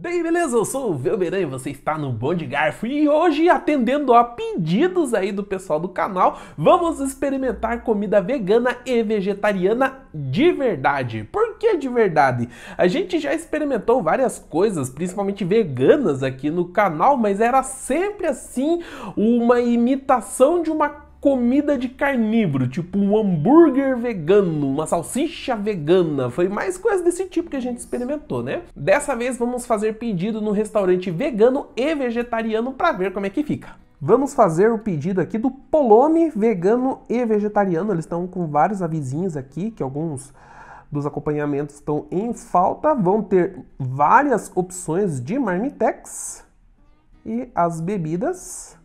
Bem, beleza? Eu sou o Velberan e você está no Bom de Garfo. E hoje, atendendo a pedidos aí do pessoal do canal, vamos experimentar comida vegana e vegetariana de verdade. Por que de verdade? A gente já experimentou várias coisas, principalmente veganas aqui no canal, mas era sempre assim uma imitação de uma comida de carnívoro, tipo um hambúrguer vegano, uma salsicha vegana. Foi mais coisa desse tipo que a gente experimentou, né? Dessa vez vamos fazer pedido no restaurante vegano e vegetariano para ver como é que fica. Vamos fazer o pedido aqui do polome vegano e vegetariano. Eles estão com vários avisinhos aqui, que alguns dos acompanhamentos estão em falta. Vão ter várias opções de marmitex e as bebidas,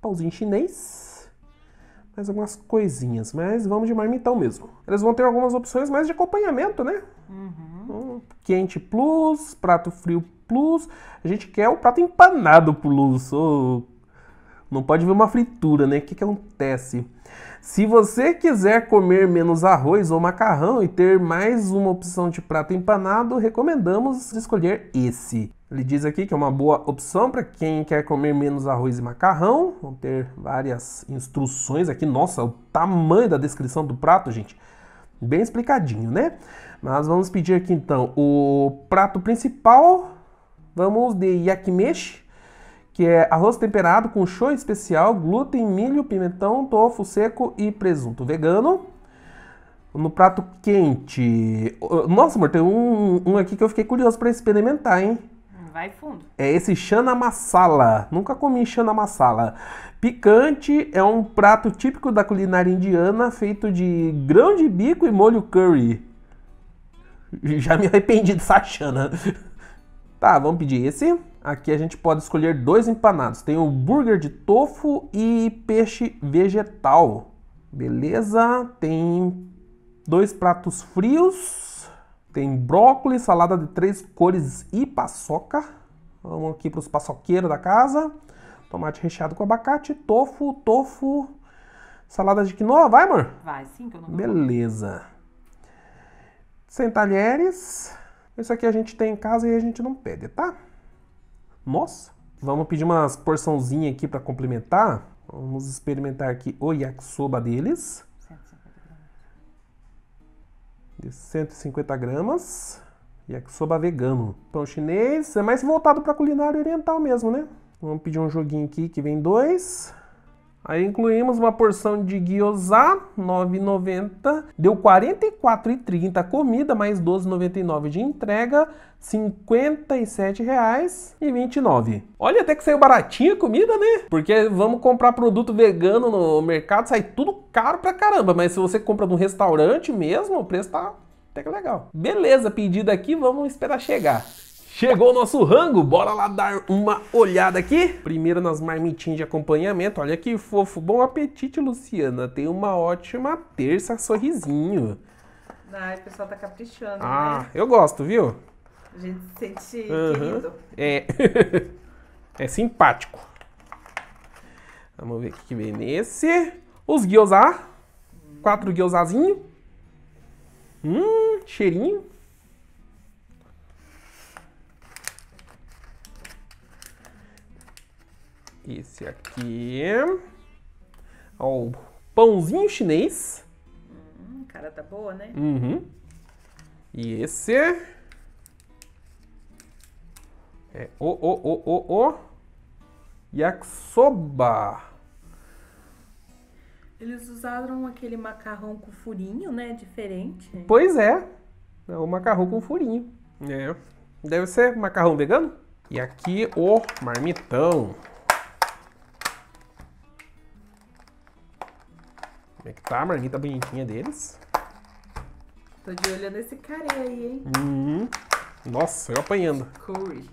pãozinho chinês, mais algumas coisinhas, mas vamos de marmitão mesmo. Eles vão ter algumas opções mais de acompanhamento, né? Uhum. Então, quente plus, prato frio plus. A gente quer o prato empanado plus. Não pode ver uma fritura, né? O que, que acontece? Se você quiser comer menos arroz ou macarrão e ter mais uma opção de prato empanado, recomendamos escolher esse. Ele diz aqui que é uma boa opção para quem quer comer menos arroz e macarrão. Vão ter várias instruções aqui. Nossa, o tamanho da descrição do prato, gente. Bem explicadinho, né? Mas vamos pedir aqui então o prato principal. Vamos de yakimeshi que é arroz temperado com show especial, glúten, milho, pimentão, tofu seco e presunto vegano. No prato quente. Nossa, amor, tem um, um aqui que eu fiquei curioso para experimentar, hein? Vai fundo. É esse chana masala. Nunca comi chana masala. Picante é um prato típico da culinária indiana, feito de grão de bico e molho curry. Já me arrependi dessa chana. Tá, vamos pedir esse. Aqui a gente pode escolher dois empanados. Tem o burger de tofu e peixe vegetal. Beleza? Tem dois pratos frios. Tem brócolis, salada de três cores e paçoca. Vamos aqui para os paçoqueiros da casa. Tomate recheado com abacate, tofu, tofu, salada de quinoa. Vai, amor? Vai, sim, que eu não Beleza. Sem talheres. Isso aqui a gente tem em casa e a gente não pede, tá? Nossa, vamos pedir umas porçãozinha aqui para complementar. Vamos experimentar aqui o yakisoba deles. 150 de 150 gramas. Yakisoba vegano. Pão chinês, é mais voltado para culinária oriental mesmo, né? Vamos pedir um joguinho aqui que vem dois. Aí incluímos uma porção de gyoza, 9,90. Deu 44,30 comida, mais 12,99 de entrega, R$ 57,29. Olha até que saiu baratinha a comida, né? Porque vamos comprar produto vegano no mercado, sai tudo caro pra caramba. Mas se você compra num restaurante mesmo, o preço tá até que legal. Beleza, pedido aqui, vamos esperar chegar. Chegou o nosso rango, bora lá dar uma olhada aqui. Primeiro nas marmitinhas de acompanhamento, olha que fofo. Bom apetite, Luciana. Tem uma ótima terça, sorrisinho. Ai, o pessoal tá caprichando, Ah, né? eu gosto, viu? A gente se sente uhum. querido. É. é simpático. Vamos ver o que vem nesse. Os gyoza. Hum. Quatro gyozazinhos. Hum, cheirinho. Esse aqui. Ó, é o pãozinho chinês. Hum, cara tá boa, né? Uhum. E esse. É o, o, o, o, o. Yakisoba. Eles usaram aquele macarrão com furinho, né? Diferente. Pois é. É o macarrão com furinho. É. Deve ser macarrão vegano. E aqui o marmitão. Como é que tá? A marmita tá bonitinha deles. Tô de olho nesse carinha aí, hein? Uhum. Nossa, eu apanhando. Curry.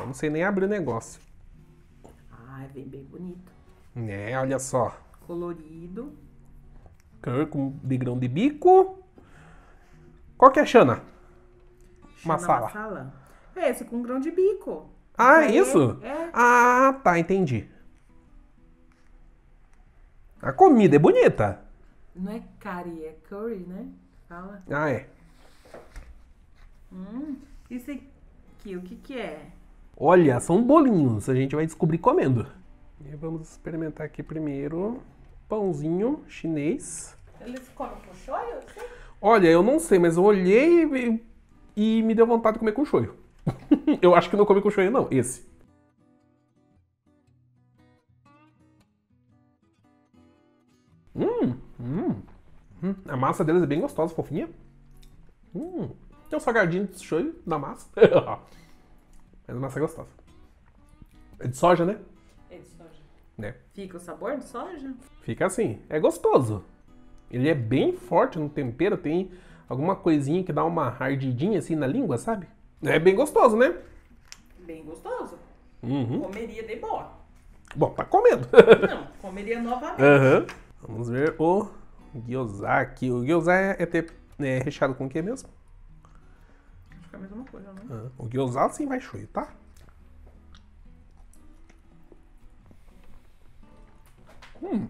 Eu não sei nem abrir o negócio. Ah, vem bem bonito. É, olha só. Colorido. Curry de grão de bico. Qual que é, Xana? Xana Massala. sala. É esse com grão de bico. Ah, é, é isso? É. Ah, tá, entendi. A comida é bonita. Não é curry, é curry, né? Fala. Ah, é. Hum, isso aqui, o que que é? Olha, são bolinhos. A gente vai descobrir comendo. E vamos experimentar aqui primeiro pãozinho chinês. Eles comem com shoyu? Assim? Olha, eu não sei, mas eu olhei e, e me deu vontade de comer com shoyu. eu acho que não comi com shoyu não, esse. Hum, hum, A massa deles é bem gostosa, fofinha. Hum. Tem um salgadinho de shoyu na massa. Mas a massa é gostosa. É de soja, né? É de soja. Né? Fica o sabor de soja? Fica assim. É gostoso. Ele é bem forte no tempero, tem alguma coisinha que dá uma ardidinha assim na língua, sabe? É bem gostoso, né? Bem gostoso. Uhum. Comeria de boa. Bom, tá comendo. Não, comeria novamente. Uhum. Vamos ver o gyoza aqui. O gyoza é, é, ter, é recheado com o que mesmo? É Fica a mesma coisa, né? Ah, o gyoza sim vai shoyu, tá? Hum.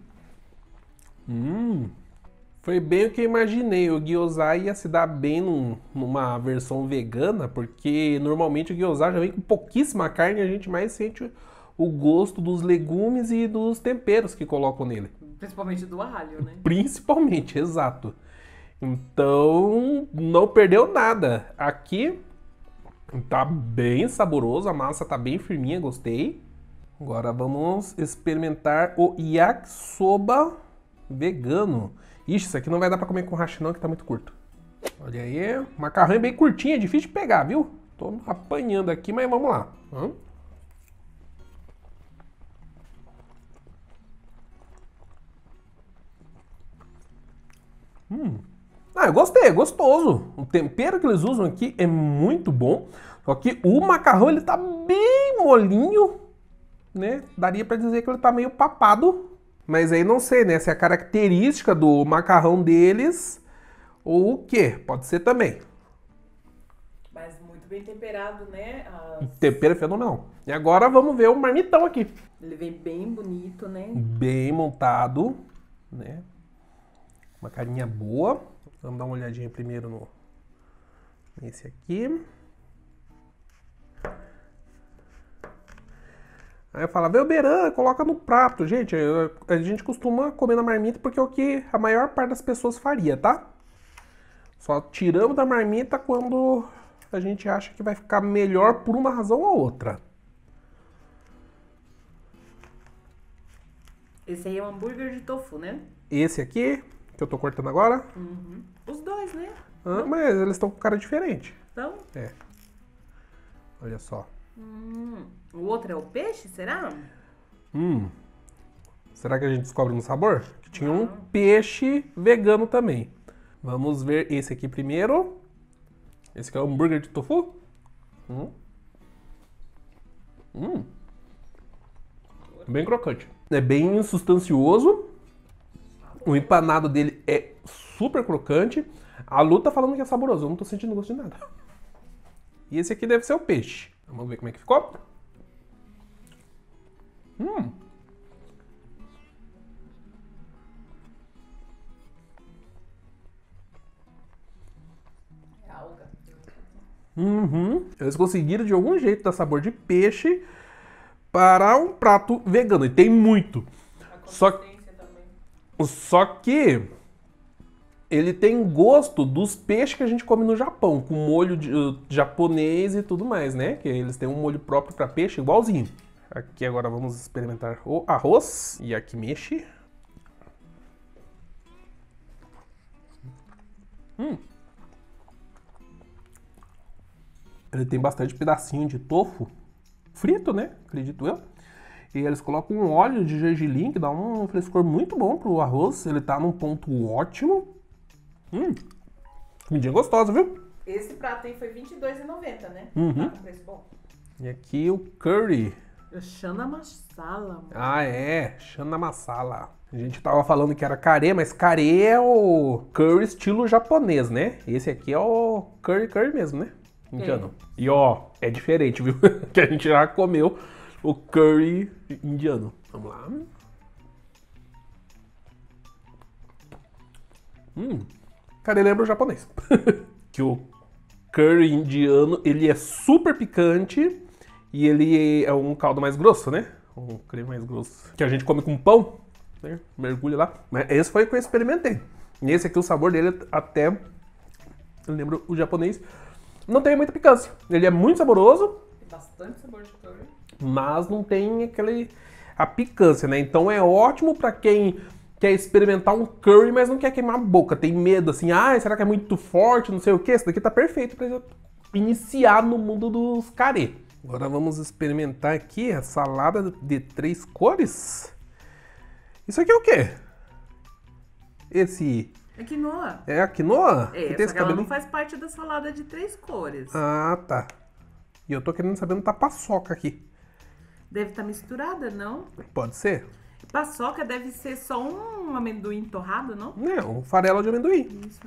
Hum. Foi bem o que eu imaginei. O gyoza ia se dar bem num, numa versão vegana, porque normalmente o gyoza já vem com pouquíssima carne e a gente mais sente o gosto dos legumes e dos temperos que colocam nele. Principalmente do alho, né? Principalmente, exato. Então, não perdeu nada. Aqui tá bem saboroso, a massa tá bem firminha, gostei. Agora vamos experimentar o yakisoba vegano. Ixi, isso aqui não vai dar para comer com racha não, que tá muito curto. Olha aí, macarrão é bem curtinho, é difícil de pegar, viu? Tô apanhando aqui, mas vamos lá. Hum? Hum. Ah, eu gostei, é gostoso. O tempero que eles usam aqui é muito bom. Só que o macarrão ele tá bem molinho, né? Daria para dizer que ele tá meio papado. Mas aí não sei, né? Se é a característica do macarrão deles ou o que? Pode ser também. Mas muito bem temperado, né? As... O tempero é fenomenal. E agora vamos ver o marmitão aqui. Ele vem bem bonito, né? Bem montado, né? uma carinha boa. Vamos dar uma olhadinha primeiro no nesse aqui. Aí fala, Velberan, coloca no prato. Gente, a gente costuma comer na marmita porque é o que a maior parte das pessoas faria, tá? Só tiramos da marmita quando a gente acha que vai ficar melhor por uma razão ou outra. Esse aí é um hambúrguer de tofu, né? Esse aqui que eu tô cortando agora? Uhum. Os dois, né? Ah, mas eles estão com cara diferente. Então? É. Olha só. Hum, o outro é o peixe, será? Hum. Será que a gente descobre no sabor? Que tinha Não. um peixe vegano também. Vamos ver esse aqui primeiro. Esse aqui é o hambúrguer de tofu. Hum. Hum. Bem crocante. É bem substancioso. O empanado dele é super crocante. A Lu tá falando que é saboroso. Eu não tô sentindo gosto de nada. E esse aqui deve ser o peixe. Vamos ver como é que ficou. Hum. É uhum. Eles conseguiram de algum jeito dar sabor de peixe para um prato vegano. E tem muito. Só que só que ele tem gosto dos peixes que a gente come no Japão, com molho de, uh, japonês e tudo mais, né? Que eles têm um molho próprio para peixe, igualzinho. Aqui agora vamos experimentar o arroz e aqui mexe. Hum. Ele tem bastante pedacinho de tofu frito, né? Acredito eu. E eles colocam um óleo de gergelim, que dá um frescor muito bom pro arroz. Ele tá num ponto ótimo. Hum, comidinha gostosa, viu? Esse prato aí foi R$22,90, né? Uhum. Tá com preço bom. E aqui o curry. Chana é Masala. Mano. Ah, é. Chana Masala. A gente tava falando que era carê, mas carê é o curry estilo japonês, né? Esse aqui é o curry curry mesmo, né? É Indiano. É. E ó, é diferente, viu? que a gente já comeu o curry indiano. Vamos lá. Hum. Cara, ele lembra o japonês. que o curry indiano, ele é super picante e ele é um caldo mais grosso, né? Um creme mais grosso. Que a gente come com pão, né? Mergulha lá. Mas esse foi o que eu experimentei. E esse aqui, o sabor dele até... Eu lembro o japonês. Não tem muita picância. Ele é muito saboroso. bastante sabor de curry mas não tem aquele a picância, né? Então é ótimo para quem quer experimentar um curry, mas não quer queimar a boca, tem medo assim, ah, será que é muito forte, não sei o que, isso daqui tá perfeito para iniciar no mundo dos carê. Agora vamos experimentar aqui a salada de três cores. Isso aqui é o quê? Esse... É quinoa. É a quinoa? É, que tem só que ela não faz parte da salada de três cores. Ah, tá. E eu tô querendo saber onde tá a paçoca aqui. Deve estar tá misturada, não? Pode ser. Paçoca deve ser só um amendoim torrado, não? Não, farelo de amendoim. Isso.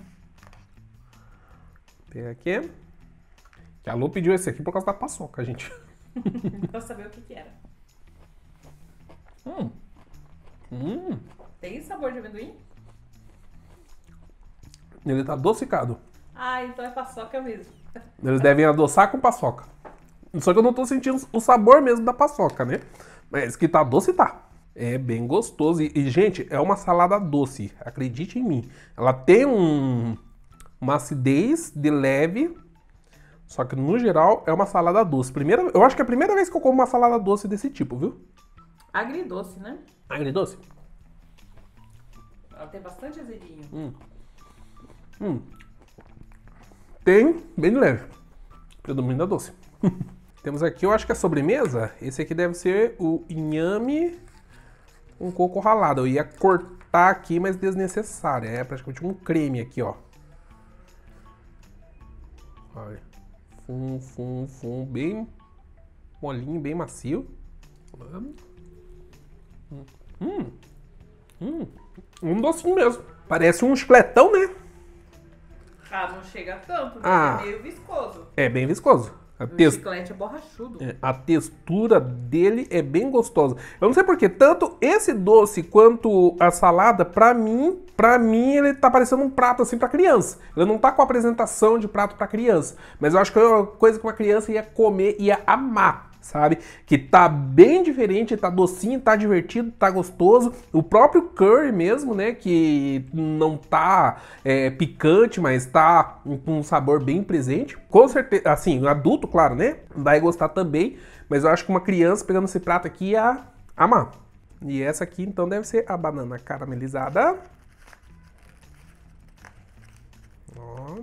Tem aqui. Que a Lu pediu esse aqui por causa da paçoca, gente. pra saber o que, que era. Hum. Hum. Tem sabor de amendoim? Ele tá adocicado. Ah, então é paçoca mesmo. Eles devem adoçar com paçoca. Só que eu não tô sentindo o sabor mesmo da paçoca, né? Mas que tá doce, tá. É bem gostoso. E, e, gente, é uma salada doce. Acredite em mim. Ela tem um, uma acidez de leve. Só que, no geral, é uma salada doce. Primeira, eu acho que é a primeira vez que eu como uma salada doce desse tipo, viu? Agridoce, né? Agridoce. Ela tem bastante azedinho. Hum. Hum. Tem, bem leve. Predomina doce. Temos aqui, eu acho que é sobremesa. Esse aqui deve ser o inhame um coco ralado. Eu ia cortar aqui, mas desnecessário. É praticamente um creme aqui, ó. Olha. Fum, fum, fum. Bem molinho, bem macio. Hum. Hum. hum. Um docinho mesmo. Parece um chicletão, né? Ah, não chega tanto, né? Ah, é meio viscoso. É bem viscoso. A tex... chiclete é borrachudo. É, a textura dele é bem gostosa. Eu não sei porquê, tanto esse doce quanto a salada, pra mim, pra mim ele tá parecendo um prato assim pra criança. Ele não tá com apresentação de prato pra criança. Mas eu acho que é uma coisa que uma criança ia comer, e ia amar sabe? Que tá bem diferente, tá docinho, tá divertido, tá gostoso. O próprio curry mesmo, né? Que não tá é, picante, mas tá com um sabor bem presente. Com certeza, assim, um adulto, claro, né? Vai gostar também. Mas eu acho que uma criança pegando esse prato aqui ia amar. E essa aqui, então, deve ser a banana caramelizada. Ó.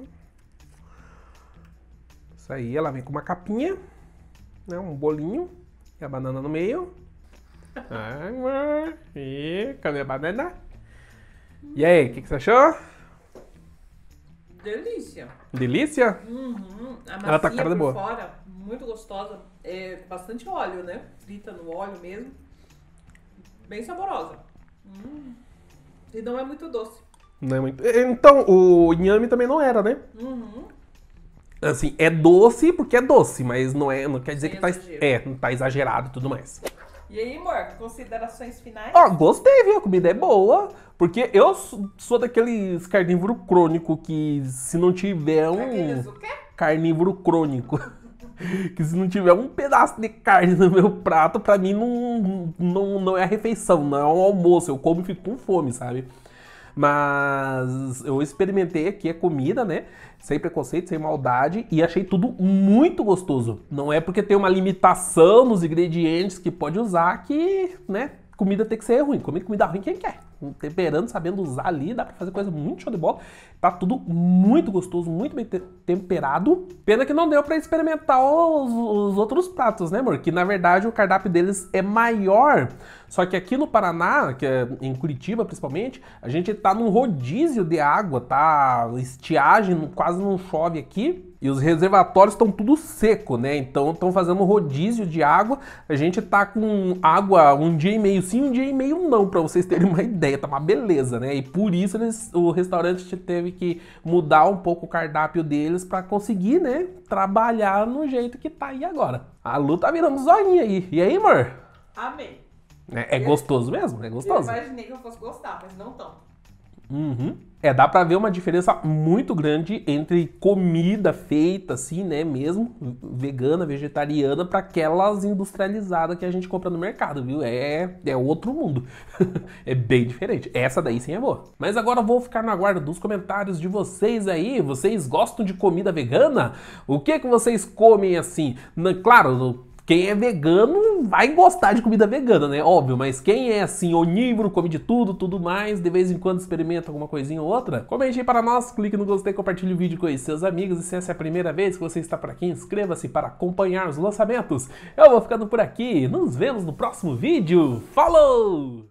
Isso aí, ela vem com uma capinha né? Um bolinho e a banana no meio. mãe. E cadê a banana? E aí, o que, que você achou? Delícia. Delícia? Uhum. A Ela tá com cara de boa. fora, muito gostosa. É bastante óleo, né? Frita no óleo mesmo. Bem saborosa. Hum. E não é muito doce. Não é muito... Então, o inhame também não era, né? Uhum. Assim, é doce porque é doce, mas não é, não quer dizer que tá, é, não tá exagerado e tudo mais. E aí, amor, considerações finais? Ó, gostei, viu? A comida é boa. Porque eu sou daqueles carnívoro crônico que se não tiver um. Aqueles o quê? Carnívoro crônico. que se não tiver um pedaço de carne no meu prato, pra mim não, não, não é refeição, não é um almoço. Eu como e fico com fome, sabe? Mas eu experimentei aqui a comida, né? Sem preconceito, sem maldade, e achei tudo muito gostoso. Não é porque tem uma limitação nos ingredientes que pode usar que, né? comida tem que ser ruim. Comida, comida ruim quem quer. Temperando, sabendo usar ali, dá pra fazer coisa muito show de bola. Tá tudo muito gostoso, muito bem temperado. Pena que não deu para experimentar os, os, outros pratos, né, amor? Que na verdade o cardápio deles é maior. Só que aqui no Paraná, que é em Curitiba principalmente, a gente tá num rodízio de água, tá? Estiagem, quase não chove aqui e os reservatórios estão tudo seco, né? Então estão fazendo rodízio de água. A gente tá com água um dia e meio sim, um dia e meio não, para vocês terem uma ideia. Tá uma beleza, né? E por isso eles, o restaurante teve que mudar um pouco o cardápio deles para conseguir, né, trabalhar no jeito que tá aí agora. A Lu tá virando zoinha aí. E aí, amor? Amém. É, é gostoso mesmo? É gostoso? Eu imaginei que eu fosse gostar, mas não tão. Uhum. É, dá para ver uma diferença muito grande entre comida feita assim, né, mesmo vegana, vegetariana, para aquelas industrializadas que a gente compra no mercado, viu? É, é outro mundo. é bem diferente. Essa daí sim é boa. Mas agora vou ficar na guarda dos comentários de vocês aí. Vocês gostam de comida vegana? O que que vocês comem assim? Claro, quem é vegano vai gostar de comida vegana, né? Óbvio, mas quem é assim, onívoro, come de tudo, tudo mais, de vez em quando experimenta alguma coisinha ou outra, comente aí para nós, clique no gostei, compartilhe o vídeo com seus amigos e se essa é a primeira vez que você está por aqui, inscreva-se para acompanhar os lançamentos. Eu vou ficando por aqui, nos vemos no próximo vídeo. Falou!